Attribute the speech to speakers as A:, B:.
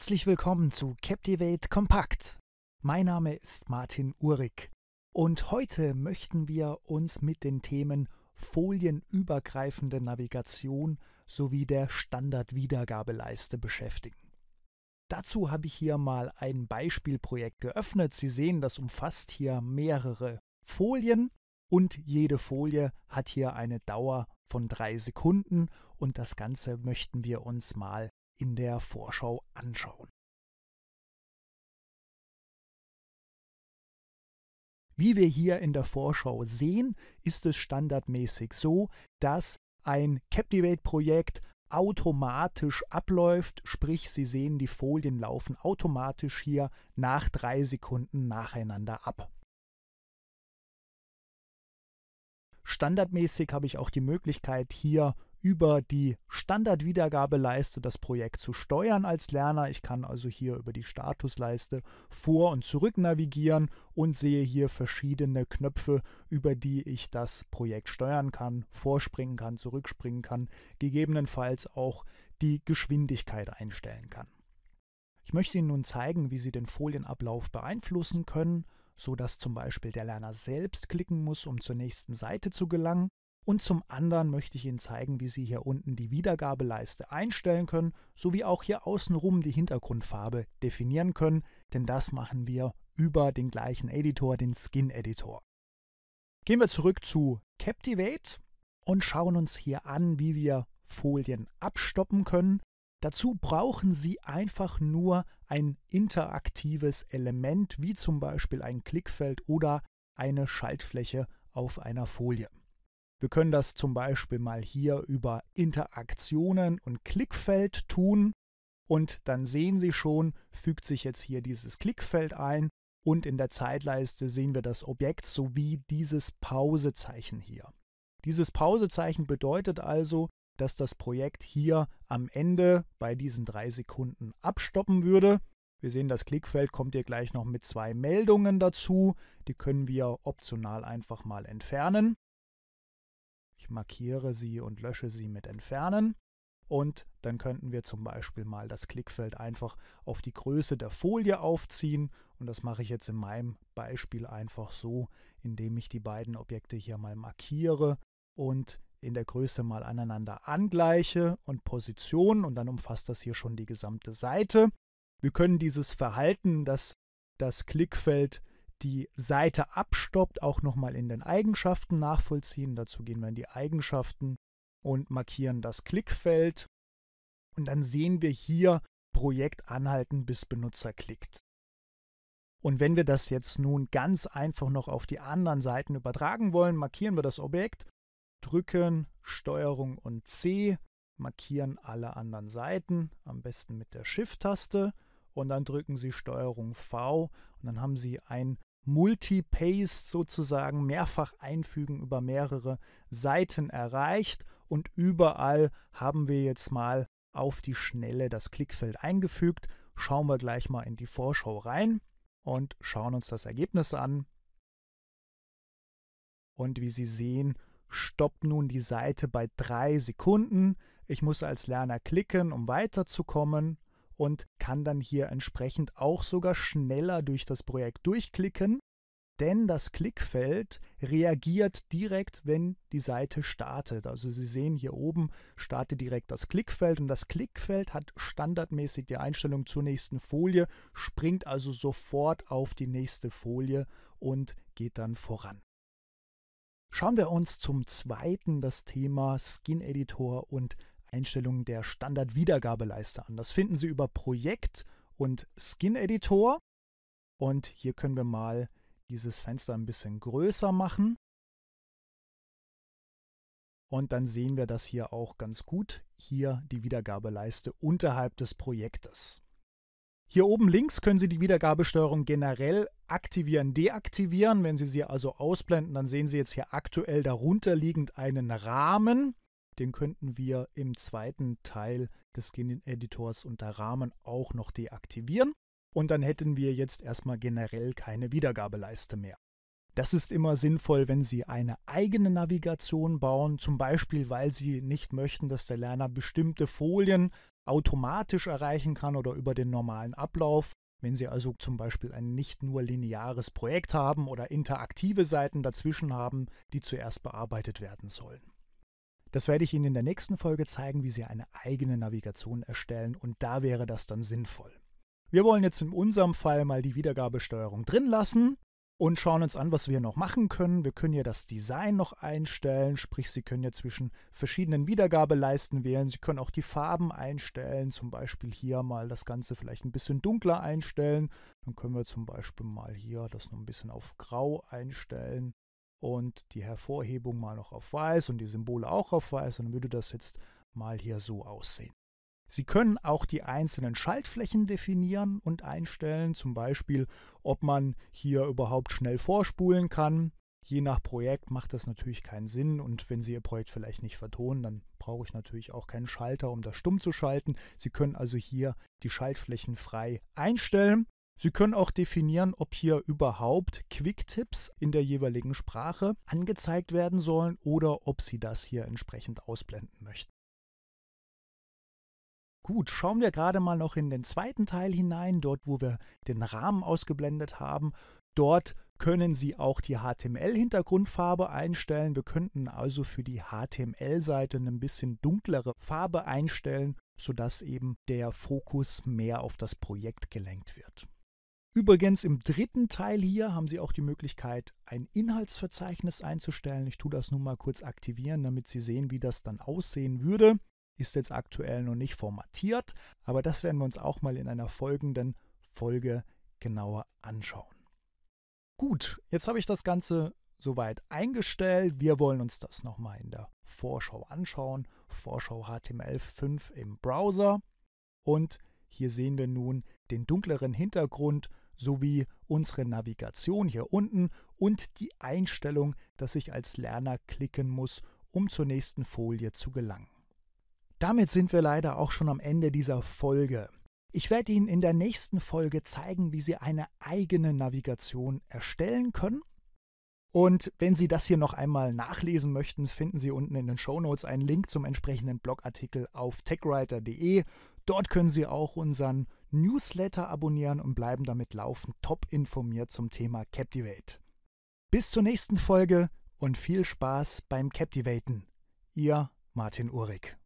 A: Herzlich willkommen zu Captivate Kompakt. Mein Name ist Martin Uhrig und heute möchten wir uns mit den Themen folienübergreifende Navigation sowie der Standardwiedergabeleiste beschäftigen. Dazu habe ich hier mal ein Beispielprojekt geöffnet. Sie sehen, das umfasst hier mehrere Folien und jede Folie hat hier eine Dauer von drei Sekunden und das Ganze möchten wir uns mal in der Vorschau anschauen. Wie wir hier in der Vorschau sehen, ist es standardmäßig so, dass ein Captivate-Projekt automatisch abläuft, sprich Sie sehen, die Folien laufen automatisch hier nach drei Sekunden nacheinander ab. Standardmäßig habe ich auch die Möglichkeit, hier über die Standardwiedergabeleiste das Projekt zu steuern als Lerner. Ich kann also hier über die Statusleiste vor und zurück navigieren und sehe hier verschiedene Knöpfe, über die ich das Projekt steuern kann, vorspringen kann, zurückspringen kann, gegebenenfalls auch die Geschwindigkeit einstellen kann. Ich möchte Ihnen nun zeigen, wie Sie den Folienablauf beeinflussen können, sodass zum Beispiel der Lerner selbst klicken muss, um zur nächsten Seite zu gelangen und zum anderen möchte ich Ihnen zeigen, wie Sie hier unten die Wiedergabeleiste einstellen können, sowie auch hier außenrum die Hintergrundfarbe definieren können, denn das machen wir über den gleichen Editor, den Skin Editor. Gehen wir zurück zu Captivate und schauen uns hier an, wie wir Folien abstoppen können. Dazu brauchen Sie einfach nur ein interaktives Element, wie zum Beispiel ein Klickfeld oder eine Schaltfläche auf einer Folie. Wir können das zum Beispiel mal hier über Interaktionen und Klickfeld tun. Und dann sehen Sie schon, fügt sich jetzt hier dieses Klickfeld ein und in der Zeitleiste sehen wir das Objekt sowie dieses Pausezeichen hier. Dieses Pausezeichen bedeutet also, dass das Projekt hier am Ende bei diesen drei Sekunden abstoppen würde. Wir sehen, das Klickfeld kommt hier gleich noch mit zwei Meldungen dazu. Die können wir optional einfach mal entfernen markiere sie und lösche sie mit Entfernen. Und dann könnten wir zum Beispiel mal das Klickfeld einfach auf die Größe der Folie aufziehen. Und das mache ich jetzt in meinem Beispiel einfach so, indem ich die beiden Objekte hier mal markiere und in der Größe mal aneinander angleiche und Position. Und dann umfasst das hier schon die gesamte Seite. Wir können dieses Verhalten, dass das Klickfeld die Seite abstoppt, auch nochmal in den Eigenschaften nachvollziehen. Dazu gehen wir in die Eigenschaften und markieren das Klickfeld. Und dann sehen wir hier Projekt anhalten, bis Benutzer klickt. Und wenn wir das jetzt nun ganz einfach noch auf die anderen Seiten übertragen wollen, markieren wir das Objekt, drücken STRG und C, markieren alle anderen Seiten, am besten mit der Shift-Taste und dann drücken Sie STRG V und dann haben Sie ein Multi-Paste sozusagen mehrfach einfügen über mehrere Seiten erreicht und überall haben wir jetzt mal auf die Schnelle das Klickfeld eingefügt. Schauen wir gleich mal in die Vorschau rein und schauen uns das Ergebnis an. Und wie Sie sehen, stoppt nun die Seite bei drei Sekunden. Ich muss als Lerner klicken, um weiterzukommen und kann dann hier entsprechend auch sogar schneller durch das Projekt durchklicken, denn das Klickfeld reagiert direkt, wenn die Seite startet. Also Sie sehen hier oben startet direkt das Klickfeld und das Klickfeld hat standardmäßig die Einstellung zur nächsten Folie, springt also sofort auf die nächste Folie und geht dann voran. Schauen wir uns zum zweiten das Thema Skin Editor und Einstellungen der Standard-Wiedergabeleiste an. Das finden Sie über Projekt und Skin-Editor. Und hier können wir mal dieses Fenster ein bisschen größer machen. Und dann sehen wir das hier auch ganz gut, hier die Wiedergabeleiste unterhalb des Projektes. Hier oben links können Sie die Wiedergabesteuerung generell aktivieren, deaktivieren. Wenn Sie sie also ausblenden, dann sehen Sie jetzt hier aktuell darunter liegend einen Rahmen den könnten wir im zweiten Teil des Genin-Editors unter Rahmen auch noch deaktivieren und dann hätten wir jetzt erstmal generell keine Wiedergabeleiste mehr. Das ist immer sinnvoll, wenn Sie eine eigene Navigation bauen, zum Beispiel weil Sie nicht möchten, dass der Lerner bestimmte Folien automatisch erreichen kann oder über den normalen Ablauf. Wenn Sie also zum Beispiel ein nicht nur lineares Projekt haben oder interaktive Seiten dazwischen haben, die zuerst bearbeitet werden sollen. Das werde ich Ihnen in der nächsten Folge zeigen, wie Sie eine eigene Navigation erstellen und da wäre das dann sinnvoll. Wir wollen jetzt in unserem Fall mal die Wiedergabesteuerung drin lassen und schauen uns an, was wir noch machen können. Wir können hier das Design noch einstellen, sprich Sie können ja zwischen verschiedenen Wiedergabeleisten wählen. Sie können auch die Farben einstellen, zum Beispiel hier mal das Ganze vielleicht ein bisschen dunkler einstellen. Dann können wir zum Beispiel mal hier das noch ein bisschen auf Grau einstellen und die Hervorhebung mal noch auf weiß und die Symbole auch auf weiß, dann würde das jetzt mal hier so aussehen. Sie können auch die einzelnen Schaltflächen definieren und einstellen, zum Beispiel ob man hier überhaupt schnell vorspulen kann. Je nach Projekt macht das natürlich keinen Sinn und wenn Sie Ihr Projekt vielleicht nicht vertonen, dann brauche ich natürlich auch keinen Schalter, um das stumm zu schalten. Sie können also hier die Schaltflächen frei einstellen Sie können auch definieren, ob hier überhaupt Quicktips in der jeweiligen Sprache angezeigt werden sollen oder ob Sie das hier entsprechend ausblenden möchten. Gut, schauen wir gerade mal noch in den zweiten Teil hinein, dort wo wir den Rahmen ausgeblendet haben. Dort können Sie auch die HTML-Hintergrundfarbe einstellen. Wir könnten also für die HTML-Seite ein bisschen dunklere Farbe einstellen, sodass eben der Fokus mehr auf das Projekt gelenkt wird. Übrigens im dritten Teil hier haben Sie auch die Möglichkeit, ein Inhaltsverzeichnis einzustellen. Ich tue das nun mal kurz aktivieren, damit Sie sehen, wie das dann aussehen würde. Ist jetzt aktuell noch nicht formatiert, aber das werden wir uns auch mal in einer folgenden Folge genauer anschauen. Gut, jetzt habe ich das Ganze soweit eingestellt. Wir wollen uns das nochmal in der Vorschau anschauen. Vorschau HTML5 im Browser. Und hier sehen wir nun den dunkleren Hintergrund sowie unsere Navigation hier unten und die Einstellung, dass ich als Lerner klicken muss, um zur nächsten Folie zu gelangen. Damit sind wir leider auch schon am Ende dieser Folge. Ich werde Ihnen in der nächsten Folge zeigen, wie Sie eine eigene Navigation erstellen können. Und wenn Sie das hier noch einmal nachlesen möchten, finden Sie unten in den Show Notes einen Link zum entsprechenden Blogartikel auf techwriter.de. Dort können Sie auch unseren Newsletter abonnieren und bleiben damit laufend top informiert zum Thema Captivate. Bis zur nächsten Folge und viel Spaß beim Captivaten. Ihr Martin Uhrig.